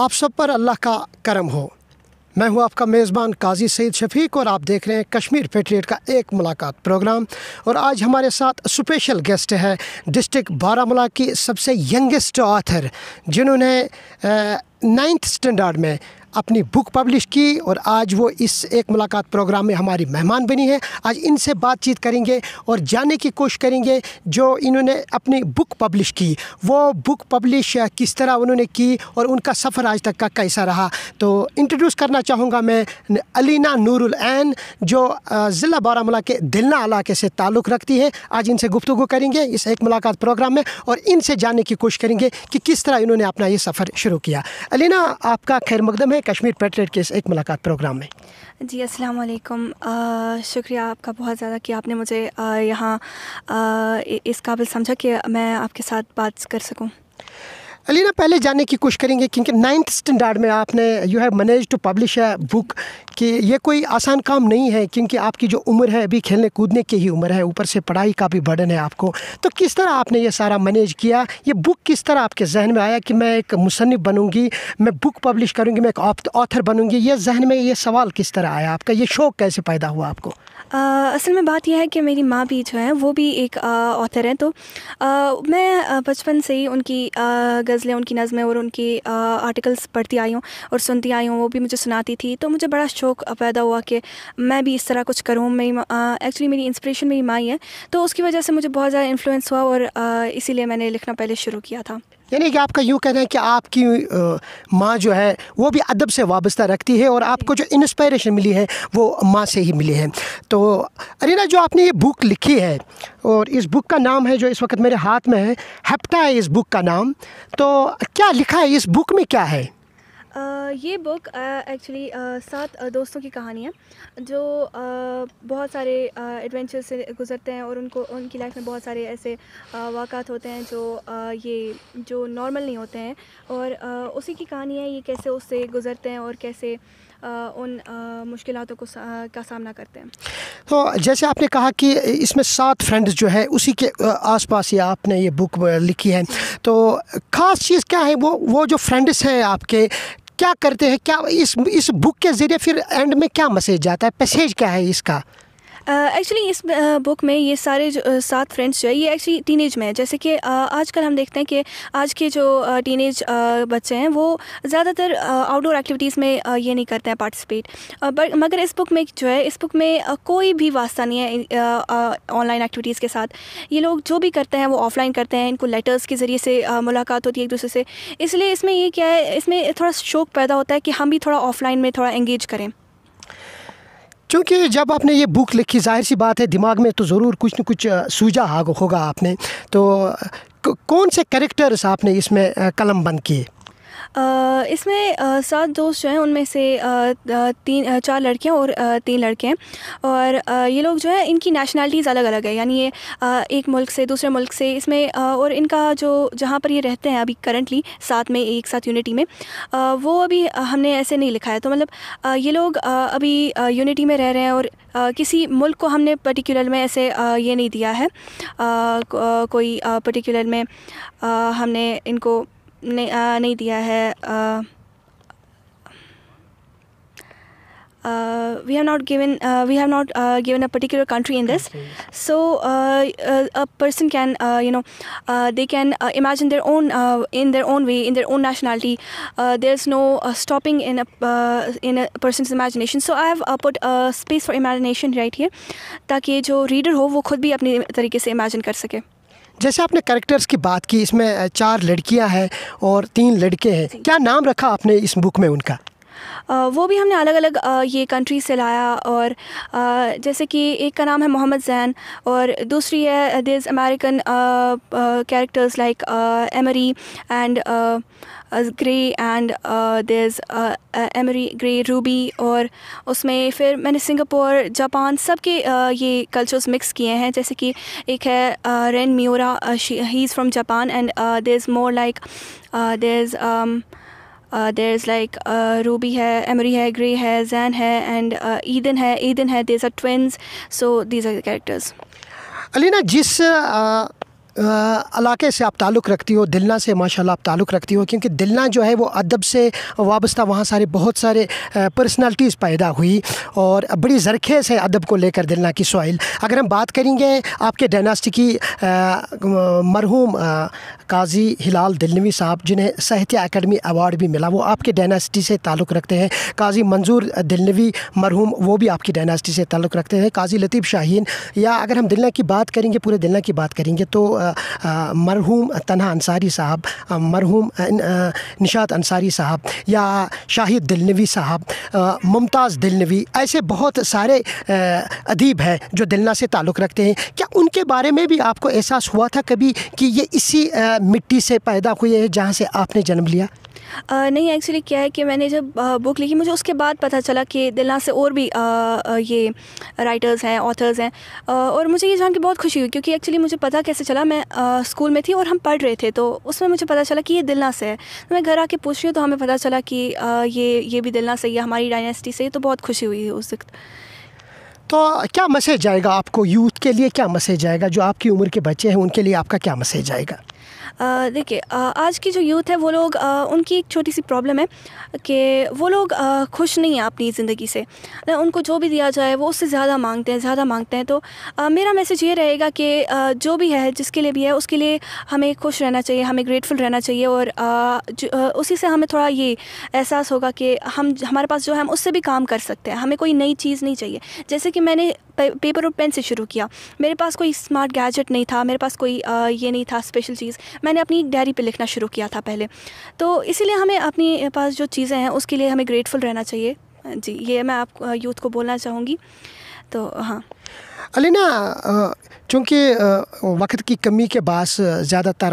आप सब पर अल्लाह का करम हो मैं हूं आपका मेज़बान काजी सईद शफीक और आप देख रहे हैं कश्मीर पेट्रियट का एक मुलाकात प्रोग्राम और आज हमारे साथ स्पेशल गेस्ट है डिस्ट्रिक्ट बारामूला की सबसे यंगेस्ट ऑथर जिन्होंने नाइन्थ स्टैंडर्ड में अपनी बुक पब्लिश की और आज वो इस एक मुलाकात प्रोग्राम में हमारी मेहमान बनी है आज इनसे बातचीत करेंगे और जानने की कोशिश करेंगे जो इन्होंने अपनी बुक पब्लिश की वो बुक पब्लिश किस तरह उन्होंने की और उनका सफ़र आज तक का कैसा रहा तो इंट्रोड्यूस करना चाहूँगा मैं अलीना नूरुल जो ज़िला बारामूला के दिलना इलाके से ताल्लुक़ रखती है आज इनसे गुफ्तु करेंगे इस एक मुलाकात प्रोग्राम में और इनसे जानने की कोशिश करेंगे कि किस तरह इन्होंने अपना ये सफ़र शुरू किया अलीना आपका खैर मकदम है कश्मीर पेटरेट के इस एक मुलाकात प्रोग्राम में जी अस्सलाम वालेकुम शुक्रिया आपका बहुत ज़्यादा कि आपने मुझे यहाँ इस काबिल समझा कि मैं आपके साथ बात कर सकूँ अलीना पहले जानने की कोशिश करेंगे क्योंकि नाइन्थ स्टैंडर्ड में आपने you have manage to publish a book कि ये कोई आसान काम नहीं है क्योंकि आपकी जो उम्र है अभी खेलने कूदने की ही उम्र है ऊपर से पढ़ाई का भी बर्डन है आपको तो किस तरह आपने ये सारा मैनेज किया ये बुक किस तरह आपके जहन में आया कि मैं एक मुसनफ़ बनूँगी मैं बुक पब्लिश करूँगी मैं एक ऑथर बनूँगी ये जहन में ये सवाल किस तरह आया आपका ये शौक़ कैसे पैदा हुआ आपको आ, असल में बात यह है कि मेरी माँ भी जो है वो भी एक ऑथर है तो आ, मैं बचपन से ही उनकी आ, गज़लें उनकी नज़में और उनकी आर्टिकल्स पढ़ती आई हूँ और सुनती आई हूँ वो भी मुझे सुनाती थी तो मुझे बड़ा शौक पैदा हुआ कि मैं भी इस तरह कुछ करूँ मेरी एक्चुअली मेरी इंस्परेशन मेरी माँ है तो उसकी वजह से मुझे बहुत ज़्यादा इन्फ्लुएंस हुआ और इसीलिए मैंने लिखना पहले शुरू किया था यानी कि आपका यूँ कहना है कि आपकी माँ जो है वो भी अदब से वाबस्ता रखती है और आपको जो इंस्पायरेशन मिली है वो माँ से ही मिली है तो अरीना जो आपने ये बुक लिखी है और इस बुक का नाम है जो इस वक्त मेरे हाथ में है हेप्टा है इस बुक का नाम तो क्या लिखा है इस बुक में क्या है ये बुक एक्चुअली uh, uh, सात uh, दोस्तों की कहानी है जो बहुत सारे एडवेंचर से गुज़रते हैं और उनको उनकी लाइफ में बहुत सारे ऐसे वाक़ात होते हैं जो ये जो नॉर्मल नहीं होते हैं और उसी की कहानी है ये कैसे उससे गुज़रते हैं और कैसे उन मुश्किलों को सा, का सामना करते हैं तो जैसे आपने कहा कि इसमें सात फ्रेंड्स जो है उसी के आसपास ही आपने ये बुक लिखी है तो ख़ास चीज़ क्या है वो वो जो फ्रेंड्स हैं आपके क्या करते हैं क्या इस इस बुक के ज़रिए फिर एंड में क्या मैसेज जाता है पैसेज क्या है इसका एक्चुअली इस बुक में ये सारे जो सात फ्रेंड्स जो है ये एक्चुअली टीनेज में है जैसे कि आजकल हम देखते हैं कि आज के जो टीनेज बच्चे हैं वो ज़्यादातर आउटडोर एक्टिविटीज़ में ये नहीं करते हैं पार्टिसिपेट बट मगर इस बुक में जो है इस बुक में कोई भी वास्ता नहीं है ऑनलाइन एक्टिविटीज़ के साथ ये लोग जो भी करते हैं वो ऑफलाइन करते हैं इनको लेटर्स के ज़रिए से मुलाकात होती है एक दूसरे से इसलिए इसमें ये क्या है इसमें थोड़ा शौक पैदा होता है कि हम भी थोड़ा ऑफलाइन में थोड़ा एंगेज करें चूँकि जब आपने ये बुक लिखी जाहिर सी बात है दिमाग में तो ज़रूर कुछ न कुछ सूझा होगा आपने तो कौन से कैरेक्टर्स आपने इसमें कलम बंद किए इसमें सात दोस्त जो हैं उनमें से तीन चार लड़कियाँ और तीन लड़के हैं और ये लोग जो है इनकी नेशनैलिटीज़ अलग अलग है यानी ये एक मुल्क से दूसरे मुल्क से इसमें और इनका जो जहाँ पर ये रहते हैं अभी करंटली साथ में एक साथ यूनिटी में वो अभी हमने ऐसे नहीं लिखा है तो मतलब ये लोग अभी यूनिटी में रह रहे हैं और किसी मुल्क को हमने पर्टिकुलर में ऐसे ये नहीं दिया है कोई पर्टिकुलर में हमने इनको नहीं, आ, नहीं दिया है we have not given we have not given a particular country in this so a person can you know they can imagine their own in their own way in their own nationality there is no stopping in in a person's imagination so I have put space for imagination right here ताकि जो reader हो वो खुद भी अपने तरीके से imagine कर सके जैसे आपने कैरेक्टर्स की बात की इसमें चार लड़कियां हैं और तीन लड़के हैं क्या नाम रखा आपने इस बुक में उनका वो भी हमने अलग अलग ये कंट्री से लाया और जैसे कि एक का नाम है मोहम्मद जैन और दूसरी है this American characters like Emery and Gray and this Emery Gray Ruby और उसमें फिर मैंने सिंगापुर जापान सब के ये कल्चर्स मिक्स किए हैं जैसे कि एक है Ren Miura he is from Japan and this more like this Uh, there's like uh, Ruby hai, Emery hai, Gray hai, Zan hai, and uh, Eden hai. Eden hai. These are twins. So these are the characters. Alina, जिस इलाके से आप ताल्लुक़ रखती हो दिलना से माशाल्लाह आप ताल्लुक़ रखती हो क्योंकि दिलना जो है वो अदब से वाबस्ता वहाँ सारे बहुत सारे पर्सनालिटीज़ पैदा हुई और बड़ी जरखेज़ है अदब को लेकर दिलना की सॉइल अगर हम बात करेंगे आपके डायनास्टी की मरहूम काजी हिलाल दिलनवी साहब जिन्हें साहित्य अकेडमी अवार्ड भी मिला वो आपके डायनास्टी से ताल्लुक़ रखते हैं काजी मंजूर दिलनवी मरहूम वो भी आपकी डायनास्टी से ताल्लुक़ रखते हैं काजी लतीफ़ शाहीन या अगर हम दिलना की बात करेंगे पूरे दिलना की बात करेंगे तो मरहूम तनहा अंसारी साहब मरहूम निशात अंसारी साहब या शाहिद दिलनवी साहब मुमताज़ दिलनवी ऐसे बहुत सारे uh, अदीब हैं जो दिलना से ताल्लुक़ रखते हैं क्या उनके बारे में भी आपको एहसास हुआ था कभी कि ये इसी uh, मिट्टी से पैदा हुए हैं जहाँ से आपने जन्म लिया नहीं एक्चुअली क्या है कि मैंने जब बुक लिखी मुझे उसके बाद पता चला कि दिलना से और भी ये राइटर्स हैं ऑथर्स हैं और मुझे ये जान के बहुत खुशी हुई क्योंकि एक्चुअली मुझे पता कैसे चला मैं स्कूल में थी और हम पढ़ रहे थे तो उसमें मुझे पता चला कि ये दिलना से है तो मैं घर आके पूछ रही हूँ तो हमें पता चला कि ये ये भी दिलना से है हमारी डायनेस्टी से तो बहुत खुशी हुई है उस वक्त तो क्या मैसेज आएगा आपको यूथ के लिए क्या मैसेज आएगा जो आपकी उम्र के बच्चे हैं उनके लिए आपका क्या मैसेज आएगा देखिए आज की जो यूथ है वो लोग उनकी एक छोटी सी प्रॉब्लम है कि वो लोग खुश नहीं हैं अपनी ज़िंदगी से उनको जो भी दिया जाए वो उससे ज़्यादा मांगते हैं ज़्यादा मांगते हैं तो मेरा मैसेज ये रहेगा कि जो भी है जिसके लिए भी है उसके लिए हमें खुश रहना चाहिए हमें ग्रेटफुल रहना चाहिए और उसी से हमें थोड़ा ये एहसास होगा कि हम हमारे पास जो है हम उससे भी काम कर सकते हैं हमें कोई नई चीज़ नहीं चाहिए जैसे कि मैंने पेपर और पेन से शुरू किया मेरे पास कोई स्मार्ट गैजेट नहीं था मेरे पास कोई आ, ये नहीं था स्पेशल चीज़ मैंने अपनी डायरी पे लिखना शुरू किया था पहले तो इसीलिए हमें अपने पास जो चीज़ें हैं उसके लिए हमें ग्रेटफुल रहना चाहिए जी ये मैं आप यूथ को बोलना चाहूँगी तो हाँ अलना चूँकि वक्त की कमी के बास ज़्यादातर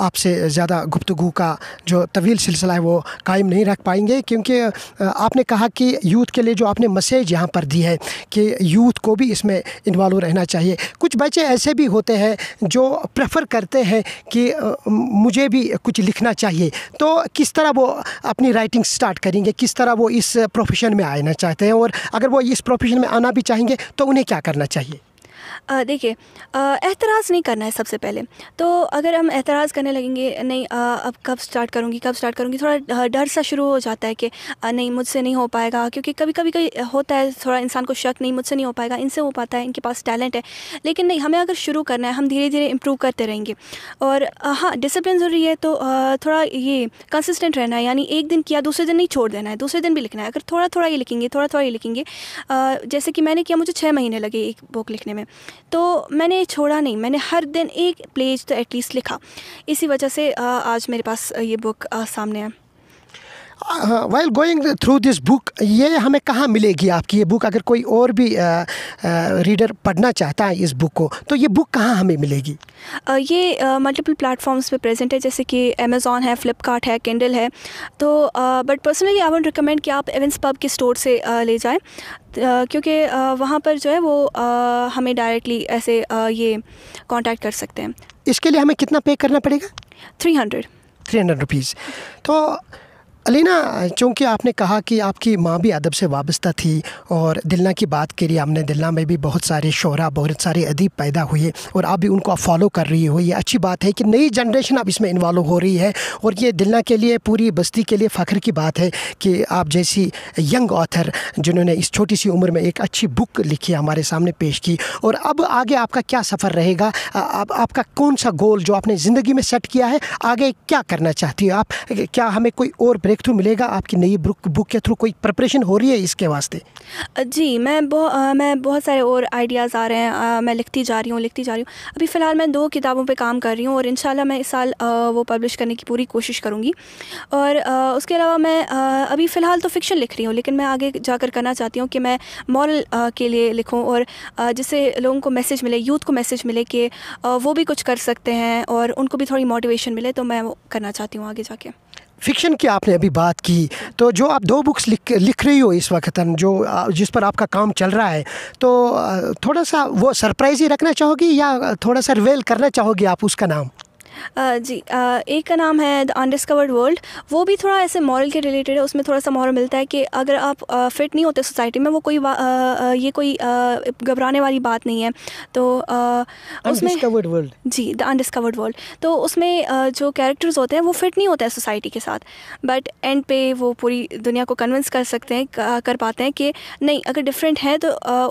आपसे ज़्यादा गुफ्तु का जो तवील सिलसिला है वो कायम नहीं रख पाएंगे क्योंकि आपने कहा कि यूथ के लिए जो आपने मैसेज यहाँ पर दी है कि यूथ को भी इसमें इन्वॉल्व रहना चाहिए कुछ बच्चे ऐसे भी होते हैं जो प्रेफर करते हैं कि मुझे भी कुछ लिखना चाहिए तो किस तरह वो अपनी राइटिंग स्टार्ट करेंगे किस तरह वो इस प्रोफेशन में आना चाहते हैं और अगर वो इस प्रोफेशन में आना भी चाहेंगे तो उन्हें क्या करना चाहिए देखिए एतराज़ नहीं करना है सबसे पहले तो अगर हम एतराज़ करने लगेंगे नहीं आ, अब कब स्टार्ट करूँगी कब स्टार्ट करूँगी थोड़ा डर सा शुरू हो जाता है कि आ, नहीं मुझसे नहीं हो पाएगा क्योंकि कभी कभी कभी होता है थोड़ा इंसान को शक नहीं मुझसे नहीं हो पाएगा इनसे हो पाता है इनके पास टैलेंट है लेकिन नहीं हमें अगर शुरू करना है हम धीरे धीरे इम्प्रूव करते रहेंगे और हाँ डिसिप्लिन ज़रूरी है तो थोड़ा ये कंसिस्टेंट रहना है यानी एक दिन किया दूसरे दिन नहीं छोड़ देना है दूसरे दिन भी लिखना है अगर थोड़ा थोड़ा ये लिखेंगे थोड़ा थोड़ा ये लिखेंगे जैसे कि मैंने किया मुझे छः महीने लगे एक बुक लिखने में तो मैंने छोड़ा नहीं मैंने हर दिन एक पेज तो एटलीस्ट लिखा इसी वजह से आज मेरे पास ये बुक सामने है well going through this book ये हमें कहाँ मिलेगी आपकी ये बुक अगर कोई और भी रीडर पढ़ना चाहता है इस बुक को तो ये बुक कहाँ हमें मिलेगी ये मल्टीपल प्लेटफॉर्म्स पे प्रेजेंट है जैसे कि अमेजोन है फ्लिपकार्ट है कैंडल है तो but personally I would recommend कि आप एवेंस पब के स्टोर से ले जाएँ क्योंकि वहाँ पर जो है वो हमें डायरेक्टली ऐसे ये कांटेक्ट कर सकते हैं इसके लिए हमें कितना पे करना पड़ेगा three hundred three hundred rupees तो अलीना चूँकि आपने कहा कि आपकी माँ भी अदब से वाबस्ता थी और दिलना की बात करी हमने दिलना में भी बहुत सारे शोरा बहुत सारे अदीब पैदा हुए और आप भी उनको फॉलो कर रही हो ये अच्छी बात है कि नई जनरेशन अब इसमें इन्वॉल्व हो रही है और ये दिलना के लिए पूरी बस्ती के लिए फ़ख्र की बात है कि आप जैसी यंग ऑथर जिन्होंने इस छोटी सी उम्र में एक अच्छी बुक लिखी हमारे सामने पेश की और अब आगे आपका क्या सफ़र रहेगा अब आपका कौन सा गोल जो आपने ज़िंदगी में सेट किया है आगे क्या करना चाहती हो आप क्या हमें कोई और ब्रेक थ्रू मिलेगा आपकी नई बुक बुक के थ्रू कोई प्रिपरेशन हो रही है इसके वास्ते जी मैं बहुत मैं बहुत सारे और आइडियाज़ आ रहे हैं आ, मैं लिखती जा रही हूँ लिखती जा रही हूँ अभी फ़िलहाल मैं दो किताबों पर काम कर रही हूँ और इन मैं इस साल आ, वो पब्लिश करने की पूरी कोशिश करूँगी और आ, उसके अलावा मैं आ, अभी फ़िलहाल तो फिक्शन लिख रही हूँ लेकिन मैं आगे जाकर करना चाहती हूँ कि मैं मॉरल के लिए लिखूँ और जिससे लोगों को मैसेज मिले यूथ को मैसेज मिले कि वो भी कुछ कर सकते हैं और उनको भी थोड़ी मोटिवेशन मिले तो मैं वो करना चाहती हूँ आगे जाके फ़िक्शन की आपने अभी बात की तो जो आप दो बुक्स लिख लिख रही हो इस वक्त जो जिस पर आपका काम चल रहा है तो थोड़ा सा वो सरप्राइज़ ही रखना चाहोगी या थोड़ा सा रिवेल करना चाहोगी आप उसका नाम जी एक का नाम है द अनडिस्कवर्ड वर्ल्ड वो भी थोड़ा ऐसे मॉरल के रिलेटेड है उसमें थोड़ा सा मॉरल मिलता है कि अगर आप फिट नहीं होते सोसाइटी में वो कोई ये कोई घबराने वाली बात नहीं है तो उसमें जी द अनडिस्कवर्ड वर्ल्ड तो उसमें जो कैरेक्टर्स होते हैं वो फिट नहीं होते हैं सोसाइटी के साथ बट एंड पे वो पूरी दुनिया को कन्विंस कर सकते हैं कर पाते हैं कि नहीं अगर डिफरेंट है तो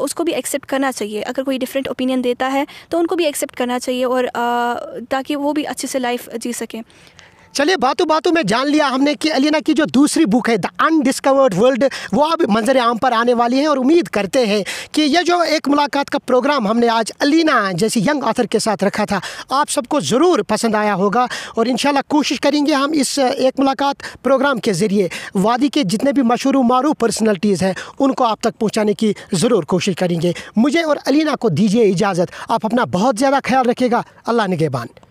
उसको भी एक्सेप्ट करना चाहिए अगर कोई डिफरेंट ओपिनियन देता है तो उनको भी एक्सेप्ट करना चाहिए और ताकि वो भी अच्छे से लाइफ जी सकें चलिए बातों बातों में जान लिया हमने कि अलीना की जो दूसरी बुक है द अनडिस्कवर्ड वर्ल्ड वो अब मंजर आम पर आने वाली है और उम्मीद करते हैं कि यह जो एक मुलाकात का प्रोग्राम हमने आज अलीना जैसी यंग ऑथर के साथ रखा था आप सबको ज़रूर पसंद आया होगा और इन कोशिश करेंगे हम इस एक मुलाकात प्रोग्राम के ज़रिए वादी के जितने भी मशहूर मारूफ पर्सनलिटीज़ हैं उनको आप तक पहुँचाने की ज़रूर कोशिश करेंगे मुझे और अलीना को दीजिए इजाज़त आप अपना बहुत ज़्यादा ख्याल रखेगा अल्लाह नगेबान